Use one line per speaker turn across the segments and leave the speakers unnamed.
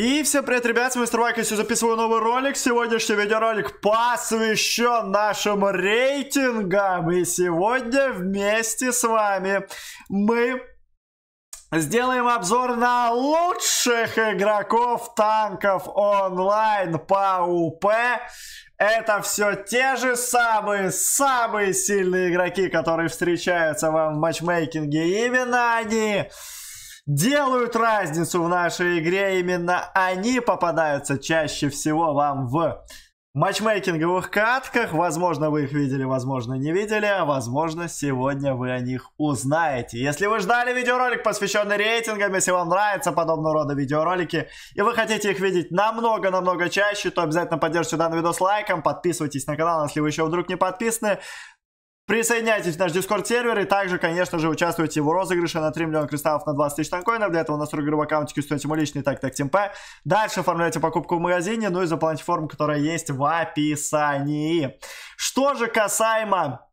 И всем привет, ребят, с вами Мистер Майк, я записываю новый ролик. Сегодняшний видеоролик посвящен нашим рейтингам. И сегодня вместе с вами мы сделаем обзор на лучших игроков танков онлайн по УП. Это все те же самые, самые сильные игроки, которые встречаются вам в матчмейкинге. Именно они делают разницу в нашей игре. Именно они попадаются чаще всего вам в матчмейкинговых катках. Возможно, вы их видели, возможно, не видели, а возможно, сегодня вы о них узнаете. Если вы ждали видеоролик, посвященный рейтингам, если вам нравятся подобного рода видеоролики, и вы хотите их видеть намного-намного чаще, то обязательно поддержите данный видос лайком, подписывайтесь на канал, если вы еще вдруг не подписаны. Присоединяйтесь в наш дискорд-сервер и также, конечно же, участвуйте в его розыгрыше на 3 миллиона кристаллов на 20 тысяч танкоинов. Для этого у нас рублей аккаунтике установите мой личный так так ТМП. Дальше оформляйте покупку в магазине, ну и заполните форму, которая есть в описании. Что же касаемо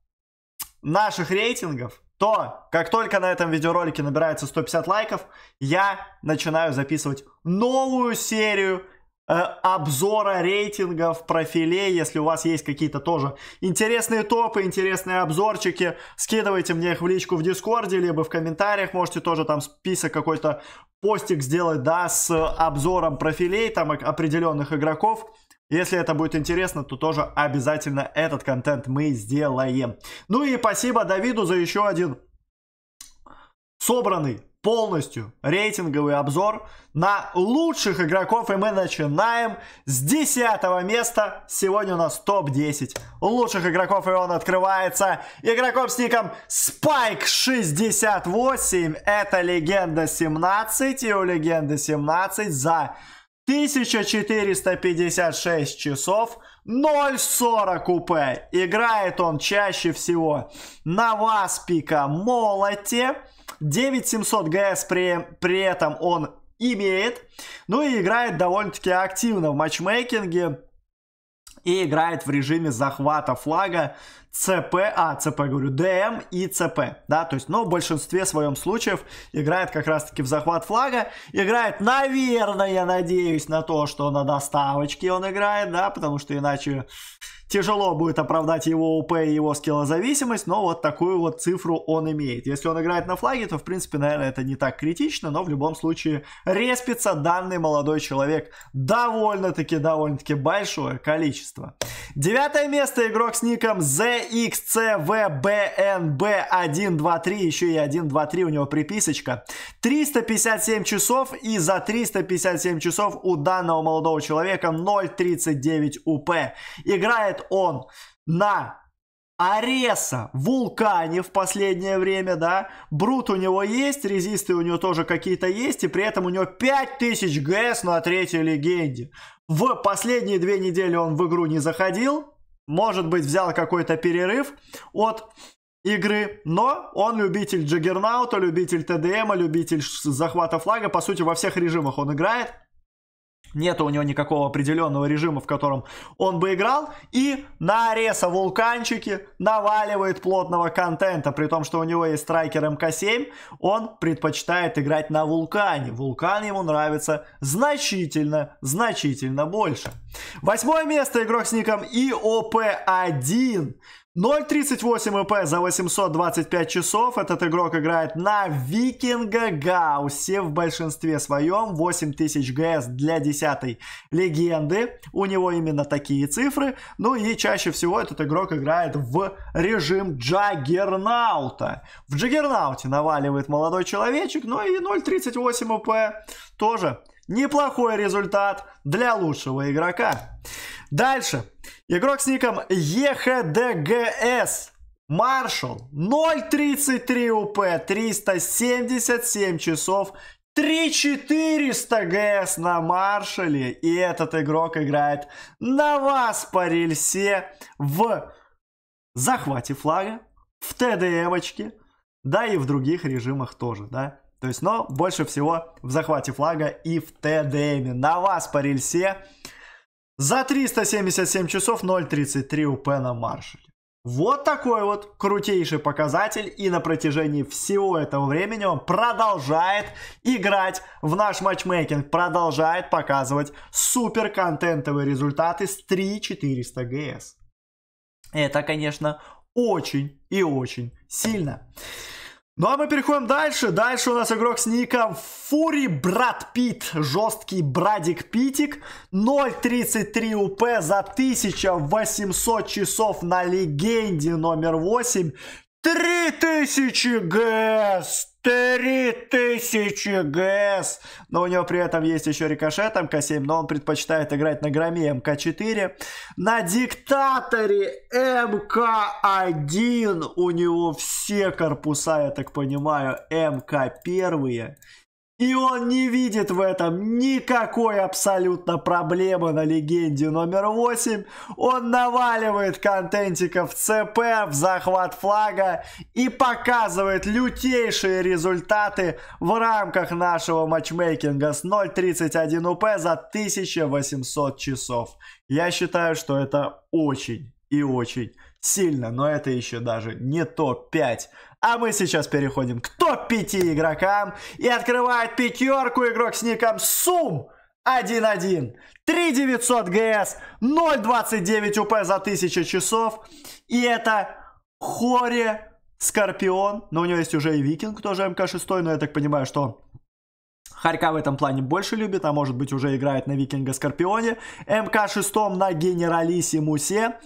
наших рейтингов, то как только на этом видеоролике набирается 150 лайков, я начинаю записывать новую серию Э, обзора рейтингов, профилей. Если у вас есть какие-то тоже интересные топы, интересные обзорчики, скидывайте мне их в личку в Дискорде, либо в комментариях можете тоже там список какой-то постик сделать, да, с обзором профилей там определенных игроков. Если это будет интересно, то тоже обязательно этот контент мы сделаем. Ну и спасибо Давиду за еще один собранный полностью рейтинговый обзор на лучших игроков, и мы начинаем с 10 места. Сегодня у нас топ-10 лучших игроков, и он открывается игроком с ником Spike68. Это легенда 17, и у легенды 17 за 1456 часов 0.40 купе. Играет он чаще всего на Васпика Молоте. 9700 ГС при, при этом он имеет. Ну и играет довольно-таки активно в матчмейкинге. И играет в режиме захвата флага ЦП, а, ЦП говорю, ДМ и ЦП, да, то есть, но ну, в большинстве своем случаев играет как раз-таки в захват флага, играет, наверное, я надеюсь на то, что на доставочке он играет, да, потому что иначе тяжело будет оправдать его ОП и его скиллозависимость, но вот такую вот цифру он имеет. Если он играет на флаге, то, в принципе, наверное, это не так критично, но в любом случае респится данный молодой человек довольно-таки, довольно-таки большое количество. Девятое место игрок с ником The XCVBNB123, еще и 123 у него приписочка. 357 часов и за 357 часов у данного молодого человека 0.39 УП. Играет он на Ареса, Вулкане в последнее время, да. Брут у него есть, резисты у него тоже какие-то есть, и при этом у него 5000 ГС на третьей легенде. В последние две недели он в игру не заходил, может быть, взял какой-то перерыв от игры, но он любитель Джаггернаута, любитель ТДМа, любитель захвата флага, по сути, во всех режимах он играет нет у него никакого определенного режима, в котором он бы играл, и на Ареса Вулканчики наваливает плотного контента, при том, что у него есть страйкер МК-7, он предпочитает играть на Вулкане. Вулкан ему нравится значительно, значительно больше. Восьмое место игрок с ником ИОП1 0.38 МП за 825 часов. Этот игрок играет на Викинга Гаусе в большинстве своем. 8000 ГС для 10 легенды. У него именно такие цифры. Ну и чаще всего этот игрок играет в режим Джаггернаута. В Джаггернауте наваливает молодой человечек. Ну и 0.38 МП тоже Неплохой результат для лучшего игрока. Дальше. Игрок с ником EHDGS. Маршал 0.33 УП, 377 часов 3400 ГС на маршале, и этот игрок играет на вас по рельсе в захвате флага, в ТДМ очке, да и в других режимах тоже, да. То есть, но больше всего в захвате флага и в ТДМе На вас по рельсе за 377 часов 0.33 УП на маршале. Вот такой вот крутейший показатель, и на протяжении всего этого времени он продолжает играть в наш матчмейкинг, продолжает показывать супер контентовые результаты с 3400 ГС. Это, конечно, очень и очень сильно. Ну а мы переходим дальше. Дальше у нас игрок с ником Фури Брат Пит. Жесткий Брадик Питик. 0.33 УП за 1800 часов на легенде номер 8. Три тысячи ГС, Три тысячи ГС, Но у него при этом есть еще рикошет МК-7, но он предпочитает играть на громе МК-4. На диктаторе МК-1 у него все корпуса, я так понимаю, МК-1. И он не видит в этом никакой абсолютно проблемы на легенде номер 8. Он наваливает контентиков ЦП в захват флага и показывает лютейшие результаты в рамках нашего матчмейкинга с 0.31 УП за 1800 часов. Я считаю, что это очень и очень сильно, но это еще даже не топ-5. А мы сейчас переходим к топ-5 игрокам. И открывает пятерку игрок с ником Сум. 1-1, 3900 ГС, 0.29 УП за 1000 часов. И это Хоре Скорпион. Но у него есть уже и Викинг, тоже МК-6, но я так понимаю, что Харька в этом плане больше любит, а может быть уже играет на Викинга Скорпионе. МК-6 на Генералиссимусе. Мусе.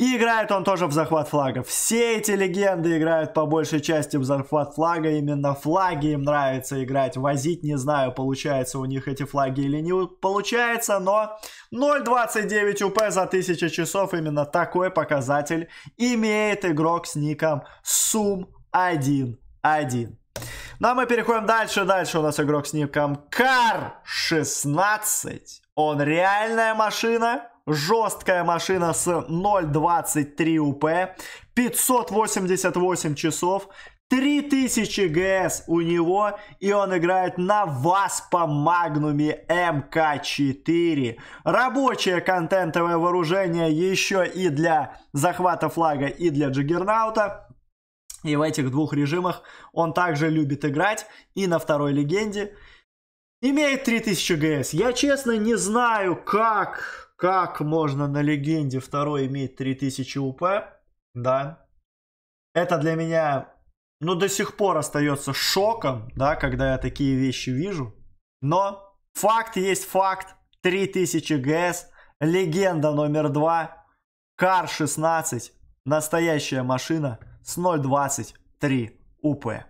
И играет он тоже в захват флага. Все эти легенды играют по большей части в захват флага. Именно флаги им нравится играть. Возить не знаю, получается у них эти флаги или не получается. Но 0.29 УП за 1000 часов. Именно такой показатель имеет игрок с ником SUM11. Ну а мы переходим дальше. Дальше у нас игрок с ником CAR16. Он реальная машина жесткая машина с 0.23 УП, 588 часов, 3000 ГС у него, и он играет на вас по Магнуме МК-4. Рабочее контентовое вооружение еще и для захвата флага, и для Джиггернаута. И в этих двух режимах он также любит играть, и на второй легенде. Имеет 3000 ГС. Я честно не знаю, как как можно на легенде второй иметь 3000 УП? Да. Это для меня, ну, до сих пор остается шоком, да, когда я такие вещи вижу. Но факт есть факт. 3000 ГС, легенда номер 2, Кар-16, настоящая машина с 0.23 УП.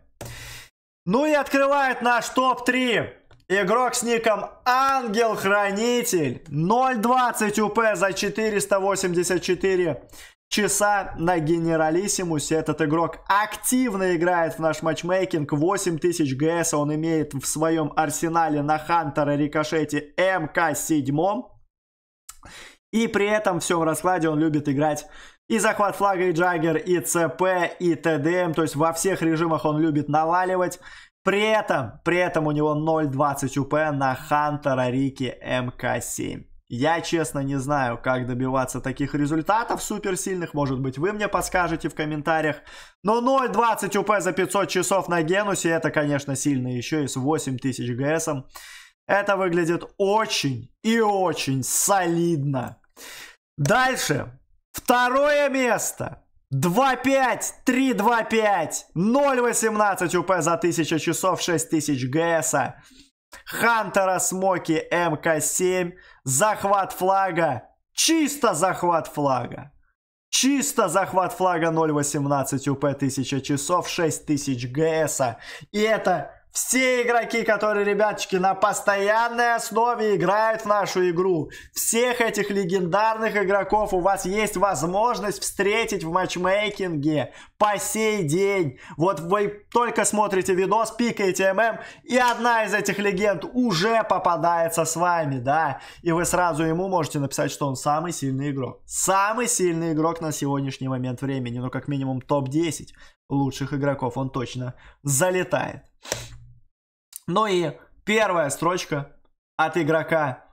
Ну и открывает наш топ-3 Игрок с ником Ангел-Хранитель. 0.20 УП за 484 часа на Генералиссимусе. Этот игрок активно играет в наш матчмейкинг. 8000 ГС он имеет в своем арсенале на Хантера Рикошете МК-7. И при этом в всем раскладе он любит играть и захват флага, и джаггер, и ЦП, и ТДМ. Эм. То есть во всех режимах он любит наваливать. При этом, при этом у него 0.20 УП на Хантера Рики МК-7. Я, честно, не знаю, как добиваться таких результатов суперсильных. Может быть, вы мне подскажете в комментариях. Но 0.20 УП за 500 часов на Генусе, это, конечно, сильно еще и с 8000 ГСом. Это выглядит очень и очень солидно. Дальше. Второе место. 2-5, 3-2-5, 0-18 УП за 1000 часов, 6000 ГСа. Хантера Смоки МК-7, захват флага, чисто захват флага. Чисто захват флага 0.18 УП 1000 часов, 6000 ГСа. И это все игроки, которые, ребяточки, на постоянной основе играют в нашу игру. Всех этих легендарных игроков у вас есть возможность встретить в матчмейкинге по сей день. Вот вы только смотрите видос, пикаете ММ, и одна из этих легенд уже попадается с вами, да. И вы сразу ему можете написать, что он самый сильный игрок. Самый сильный игрок на сегодняшний момент времени, ну как минимум топ-10 лучших игроков он точно залетает. Ну и первая строчка от игрока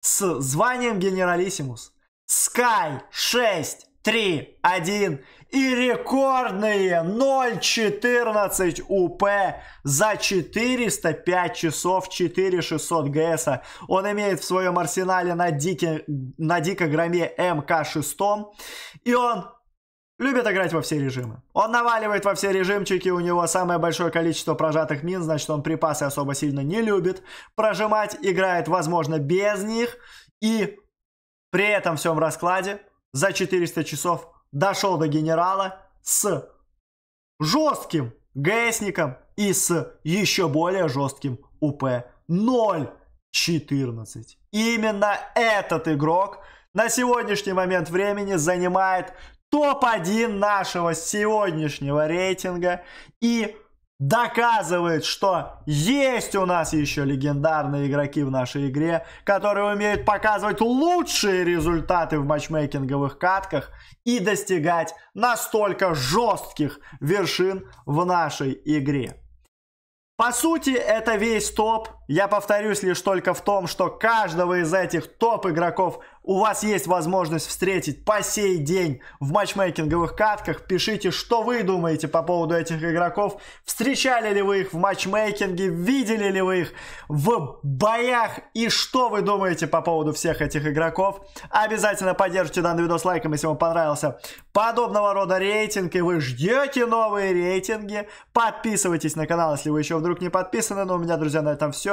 с званием генералиссимус. Sky 6 3, 1 и рекордные 0.14 УП за 405 часов 4600 ГС. Он имеет в своем арсенале на, дике, на дикограмме МК-6 и он Любит играть во все режимы. Он наваливает во все режимчики, у него самое большое количество прожатых мин, значит он припасы особо сильно не любит. Прожимать играет, возможно, без них. И при этом всем раскладе за 400 часов дошел до генерала с жестким ГСником и с еще более жестким УП 0.14. Именно этот игрок на сегодняшний момент времени занимает топ-1 нашего сегодняшнего рейтинга и доказывает, что есть у нас еще легендарные игроки в нашей игре, которые умеют показывать лучшие результаты в матчмейкинговых катках и достигать настолько жестких вершин в нашей игре. По сути, это весь топ я повторюсь лишь только в том, что каждого из этих топ-игроков у вас есть возможность встретить по сей день в матчмейкинговых катках. Пишите, что вы думаете по поводу этих игроков. Встречали ли вы их в матчмейкинге? Видели ли вы их в боях? И что вы думаете по поводу всех этих игроков? Обязательно поддержите данный видос лайком, если вам понравился подобного рода рейтинг, и вы ждете новые рейтинги. Подписывайтесь на канал, если вы еще вдруг не подписаны. Но ну, у меня, друзья, на этом все.